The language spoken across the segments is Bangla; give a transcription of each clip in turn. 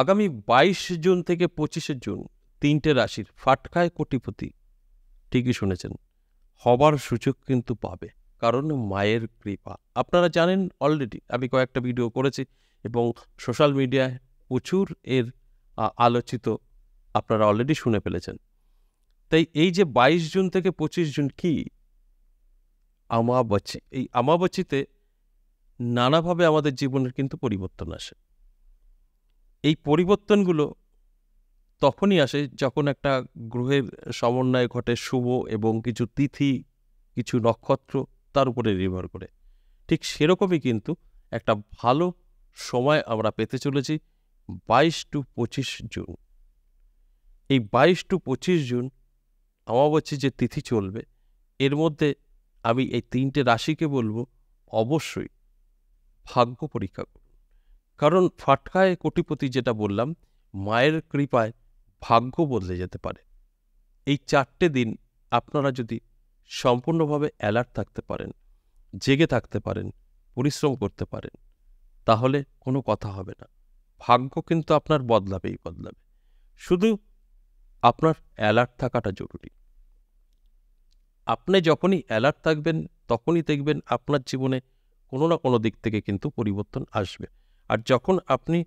আগামী বাইশ জুন থেকে পঁচিশে জুন তিনটে রাশির ফাটকায় কোটিপতি ঠিকই শুনেছেন হবার সুযোগ কিন্তু পাবে কারণ মায়ের কৃপা আপনারা জানেন অলরেডি আমি কয়েকটা ভিডিও করেছি এবং সোশ্যাল মিডিয়ায় প্রচুর এর আলোচিত আপনারা অলরেডি শুনে ফেলেছেন তাই এই যে বাইশ জুন থেকে পঁচিশ জুন কি আমাবাচি এই আমাবাচিতে নানাভাবে আমাদের জীবনের কিন্তু পরিবর্তন আসে এই পরিবর্তনগুলো তখনই আসে যখন একটা গ্রহের সমন্বয় ঘটে শুভ এবং কিছু তিথি কিছু নক্ষত্র তার উপরে নির্ভর করে ঠিক সেরকমই কিন্তু একটা ভালো সময় আমরা পেতে চলেছি বাইশ টু পঁচিশ জুন এই বাইশ টু পঁচিশ জুন অমাবস্যা যে তিথি চলবে এর মধ্যে আমি এই তিনটে রাশিকে বলবো অবশ্যই ভাগ্য পরীক্ষা করুন কারণ ফাটকায় কোটিপতি যেটা বললাম মায়ের কৃপায় ভাগ্য বদলে যেতে পারে এই চারটে দিন আপনারা যদি সম্পূর্ণভাবে অ্যালার্ট থাকতে পারেন জেগে থাকতে পারেন পরিশ্রম করতে পারেন তাহলে কোনো কথা হবে না ভাগ্য কিন্তু আপনার বদলাবেই বদলাবে শুধু আপনার অ্যালার্ট থাকাটা জরুরি আপনি যখনই অ্যালার্ট থাকবেন তখনই দেখবেন আপনার জীবনে কোনো না কোনো দিক থেকে কিন্তু পরিবর্তন আসবে আর যখন আপনি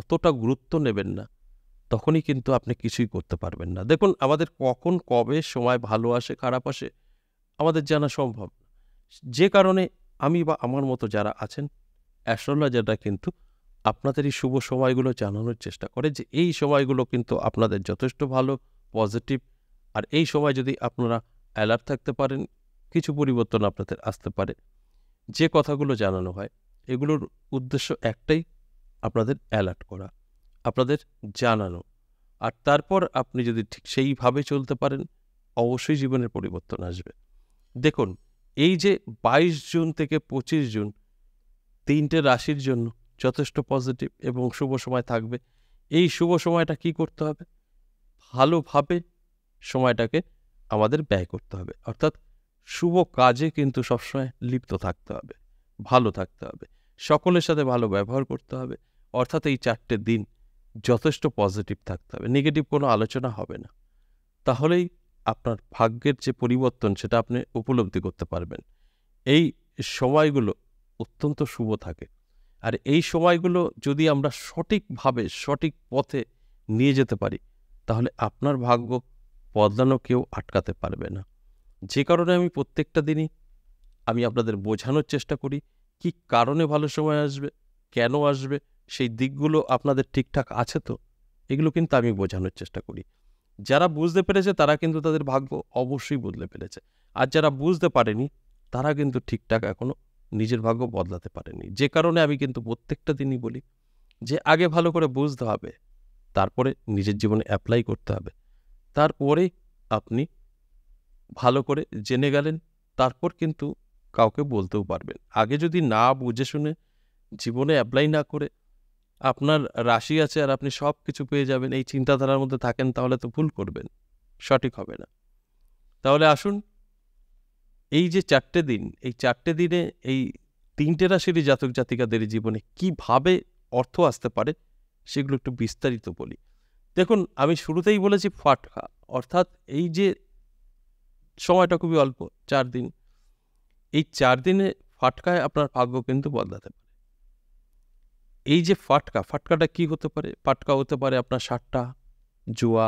অতটা গুরুত্ব নেবেন না তখনই কিন্তু আপনি কিছুই করতে পারবেন না দেখুন আমাদের কখন কবে সময় ভালো আসে খারাপ আসে আমাদের জানা সম্ভব যে কারণে আমি বা আমার মতো যারা আছেন অ্যাস্ট্রোলজাররা কিন্তু আপনাদের এই শুভ সময়গুলো জানানোর চেষ্টা করে যে এই সময়গুলো কিন্তু আপনাদের যথেষ্ট ভালো পজিটিভ আর এই সময় যদি আপনারা অ্যালার্ট থাকতে পারেন কিছু পরিবর্তন আপনাদের আসতে পারে যে কথাগুলো জানানো হয় এগুলোর উদ্দেশ্য একটাই আপনাদের অ্যালার্ট করা আপনাদের জানানো আর তারপর আপনি যদি ঠিক সেইভাবে চলতে পারেন অবশ্যই জীবনের পরিবর্তন আসবে দেখুন এই যে বাইশ জুন থেকে পঁচিশ জুন তিনটে রাশির জন্য যথেষ্ট পজিটিভ এবং শুভ সময় থাকবে এই শুভ সময়টা কি করতে হবে ভালোভাবে সময়টাকে আমাদের ব্যয় করতে হবে অর্থাৎ শুভ কাজে কিন্তু সবসময় লিপ্ত থাকতে হবে ভালো থাকতে হবে সকলের সাথে ভালো ব্যবহার করতে হবে অর্থাৎ এই চারটে দিন যথেষ্ট পজিটিভ থাকতে হবে নেগেটিভ কোনো আলোচনা হবে না তাহলেই আপনার ভাগ্যের যে পরিবর্তন সেটা আপনি উপলব্ধি করতে পারবেন এই সময়গুলো অত্যন্ত শুভ থাকে আর এই সময়গুলো যদি আমরা সঠিকভাবে সঠিক পথে নিয়ে যেতে পারি তাহলে আপনার ভাগ্য বদলানো কেউ আটকাতে পারবে না যে কারণে আমি প্রত্যেকটা দিনই আমি আপনাদের বোঝানোর চেষ্টা করি কি কারণে ভালো সময় আসবে কেন আসবে সেই দিকগুলো আপনাদের ঠিকঠাক আছে তো এগুলো কিন্তু আমি বোঝানোর চেষ্টা করি যারা বুঝতে পেরেছে তারা কিন্তু তাদের ভাগ্য অবশ্যই বদলে ফেলেছে আর যারা বুঝতে পারেনি তারা কিন্তু ঠিকঠাক এখনও নিজের ভাগ্য বদলাতে পারেনি যে কারণে আমি কিন্তু প্রত্যেকটা দিনই বলি যে আগে ভালো করে বুঝতে হবে তারপরে নিজের জীবনে অ্যাপ্লাই করতে হবে তারপরে আপনি ভালো করে জেনে গেলেন তারপর কিন্তু কাউকে বলতেও পারবেন আগে যদি না বুঝে শুনে জীবনে অ্যাপ্লাই না করে আপনার রাশি আছে আর আপনি সব কিছু পেয়ে যাবেন এই চিন্তাধারার মধ্যে থাকেন তাহলে তো ভুল করবেন সঠিক হবে না তাহলে আসুন এই যে চারটে দিন এই চারটে দিনে এই তিনটে রাশির জাতক জাতিকাদের জীবনে কিভাবে অর্থ আসতে পারে সেগুলো একটু বিস্তারিত বলি দেখুন আমি শুরুতেই বলেছি ফাটকা অর্থাৎ এই যে সময়টা খুবই অল্প চার দিন এই চার দিনে ফাটকায় আপনার ভাগ্য কিন্তু বদলাতে পারে এই যে ফাটকা ফাটকাটা কি হতে পারে ফাটকা হতে পারে আপনার সাতটা জুয়া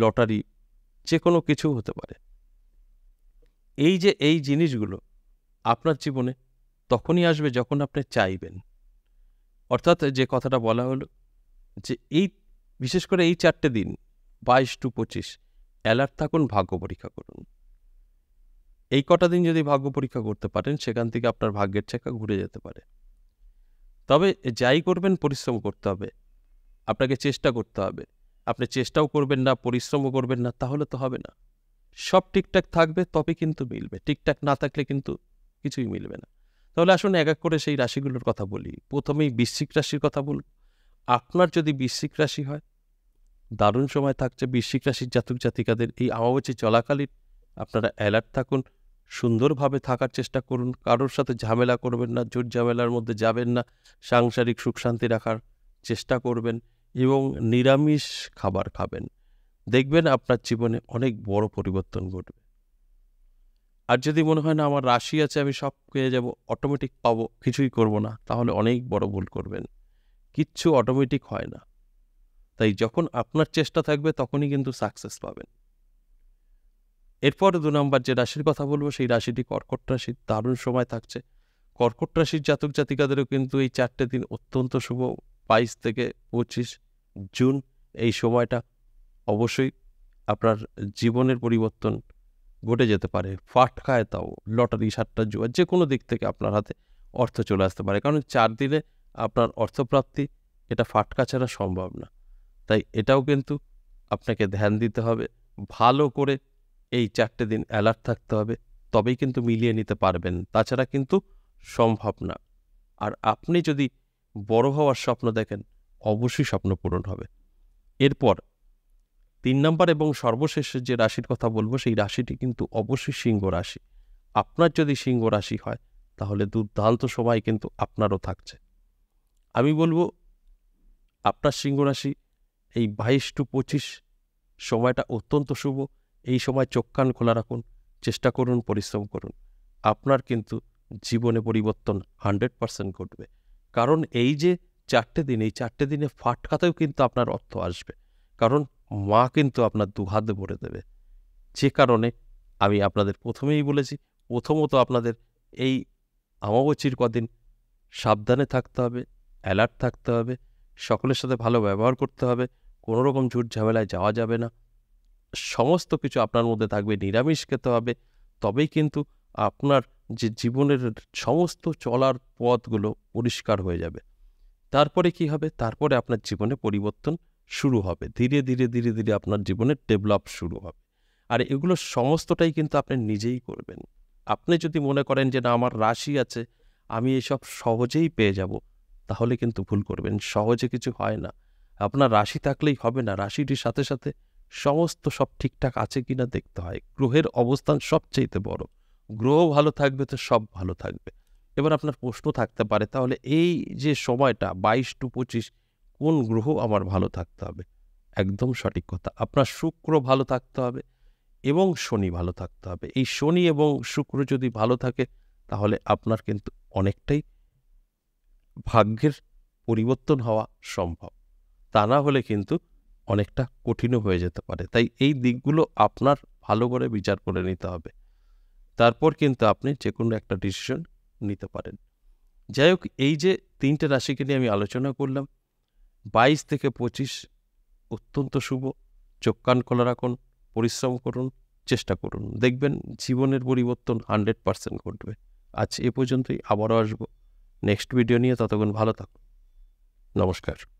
লটারি যে কোনো কিছু হতে পারে এই যে এই জিনিসগুলো আপনার জীবনে তখনই আসবে যখন আপনি চাইবেন অর্থাৎ যে কথাটা বলা হলো যে এই বিশেষ করে এই চারটে দিন বাইশ টু পঁচিশ অ্যালার্ট থাকুন ভাগ্য পরীক্ষা করুন এই কটা দিন যদি ভাগ্য পরীক্ষা করতে পারেন সেখান থেকে আপনার ভাগ্যের চেকা ঘুরে যেতে পারে তবে যাই করবেন পরিশ্রম করতে হবে আপনাকে চেষ্টা করতে হবে আপনি চেষ্টাও করবেন না পরিশ্রমও করবেন না তাহলে তো হবে না সব ঠিকঠাক থাকবে তবে কিন্তু মিলবে ঠিকঠাক না থাকলে কিন্তু কিছুই মিলবে না তাহলে আসুন এক এক করে সেই রাশিগুলোর কথা বলি প্রথমেই বৃশ্চিক রাশির কথা বলুন আপনার যদি বৃশ্চিক রাশি হয় দারুণ সময় থাকছে বৃশ্চিক রাশির জাতক জাতিকাদের এই আমাবচি চলাকালীন আপনারা অ্যালার্ট থাকুন সুন্দরভাবে থাকার চেষ্টা করুন কারোর সাথে ঝামেলা করবেন না জোট ঝামেলার মধ্যে যাবেন না সাংসারিক সুখ শান্তি রাখার চেষ্টা করবেন এবং নিরামিষ খাবার খাবেন দেখবেন আপনার জীবনে অনেক বড় পরিবর্তন ঘটবে আর যদি মনে হয় না আমার রাশি আছে আমি সব পেয়ে যাব অটোমেটিক পাব কিছুই করব না তাহলে অনেক বড় ভুল করবেন কিচ্ছু অটোমেটিক হয় না তাই যখন আপনার চেষ্টা থাকবে তখনই কিন্তু সাকসেস পাবেন এরপরে দু নম্বর যে রাশির কথা বলবো সেই রাশিটি কর্কট রাশি দারুণ সময় থাকছে কর্কট রাশির জাতক জাতিকাদেরও কিন্তু এই চারটে দিন অত্যন্ত শুভ বাইশ থেকে পঁচিশ জুন এই সময়টা অবশ্যই আপনার জীবনের পরিবর্তন ঘটে যেতে পারে ফাটকায় তাও লটারি সাতটা জুয়া যে কোনো দিক থেকে আপনার হাতে অর্থ চলে আসতে পারে কারণ চার দিনে আপনার অর্থপ্রাপ্তি এটা ফাটকা ছাড়া সম্ভব না তাই এটাও কিন্তু আপনাকে ধ্যান দিতে হবে ভালো করে এই চারটে দিন অ্যালার্ট থাকতে হবে তবেই কিন্তু মিলিয়ে নিতে পারবেন তাছাড়া কিন্তু সম্ভব না আর আপনি যদি বড় হওয়ার স্বপ্ন দেখেন অবশ্যই স্বপ্ন পূরণ হবে এরপর তিন নম্বর এবং সর্বশেষ যে রাশির কথা বলবো সেই রাশিটি কিন্তু অবশ্যই সিংহ রাশি আপনার যদি সিংহ রাশি হয় তাহলে দুর্দান্ত সময় কিন্তু আপনারও থাকছে আমি বলবো আপনার সিংহ রাশি এই বাইশ টু পঁচিশ সময়টা অত্যন্ত শুভ এই সময় চোখ কান খোলা রাখুন চেষ্টা করুন পরিশ্রম করুন আপনার কিন্তু জীবনে পরিবর্তন হান্ড্রেড পারসেন্ট ঘটবে কারণ এই যে চারটে দিন এই চারটে দিনে ফাটকাতেও কিন্তু আপনার অর্থ আসবে কারণ মা কিন্তু আপনার দুহাত ভরে দেবে যে কারণে আমি আপনাদের প্রথমেই বলেছি প্রথমত আপনাদের এই আমাবচির কদিন সাবধানে থাকতে হবে অ্যালার্ট থাকতে হবে সকলের সাথে ভালো ব্যবহার করতে হবে কোনোরকম ঝুট ঝামেলায় যাওয়া যাবে না সমস্ত কিছু আপনার মধ্যে থাকবে নিরামিষ খেতে হবে তবেই কিন্তু আপনার যে জীবনের সমস্ত চলার পথগুলো পরিষ্কার হয়ে যাবে তারপরে কি হবে তারপরে আপনার জীবনে পরিবর্তন শুরু হবে ধীরে ধীরে ধীরে ধীরে আপনার জীবনে ডেভেলপ শুরু হবে আর এগুলো সমস্তটাই কিন্তু আপনি নিজেই করবেন আপনি যদি মনে করেন যে না আমার রাশি আছে আমি এসব সহজেই পেয়ে যাব তাহলে কিন্তু ভুল করবেন সহজে কিছু হয় না আপনার রাশি থাকলেই হবে না রাশিটির সাথে সাথে সমস্ত সব ঠিকঠাক আছে কিনা দেখতে হয় গ্রহের অবস্থান সবচেয়েতে বড় গ্রহ ভালো থাকবে তো সব ভালো থাকবে এবার আপনার প্রশ্ন থাকতে পারে তাহলে এই যে সময়টা বাইশ টু পঁচিশ কোন গ্রহ আমার ভালো থাকতে হবে একদম সঠিক কথা আপনার শুক্র ভালো থাকতে হবে এবং শনি ভালো থাকতে হবে এই শনি এবং শুক্র যদি ভালো থাকে তাহলে আপনার কিন্তু অনেকটাই ভাগ্যের পরিবর্তন হওয়া সম্ভব তা না হলে কিন্তু অনেকটা কঠিনও হয়ে যেতে পারে তাই এই দিকগুলো আপনার ভালো করে বিচার করে নিতে হবে তারপর কিন্তু আপনি যে কোনো একটা ডিসিশন নিতে পারেন যাই হোক এই যে তিনটে রাশিকে নিয়ে আমি আলোচনা করলাম বাইশ থেকে পঁচিশ অত্যন্ত শুভ চোখ কান খোলা রাখুন পরিশ্রম করুন চেষ্টা করুন দেখবেন জীবনের পরিবর্তন হান্ড্রেড পার্সেন্ট ঘটবে আজ এ পর্যন্তই আবারও আসবো নেক্সট ভিডিও নিয়ে ততক্ষণ ভালো থাকুন নমস্কার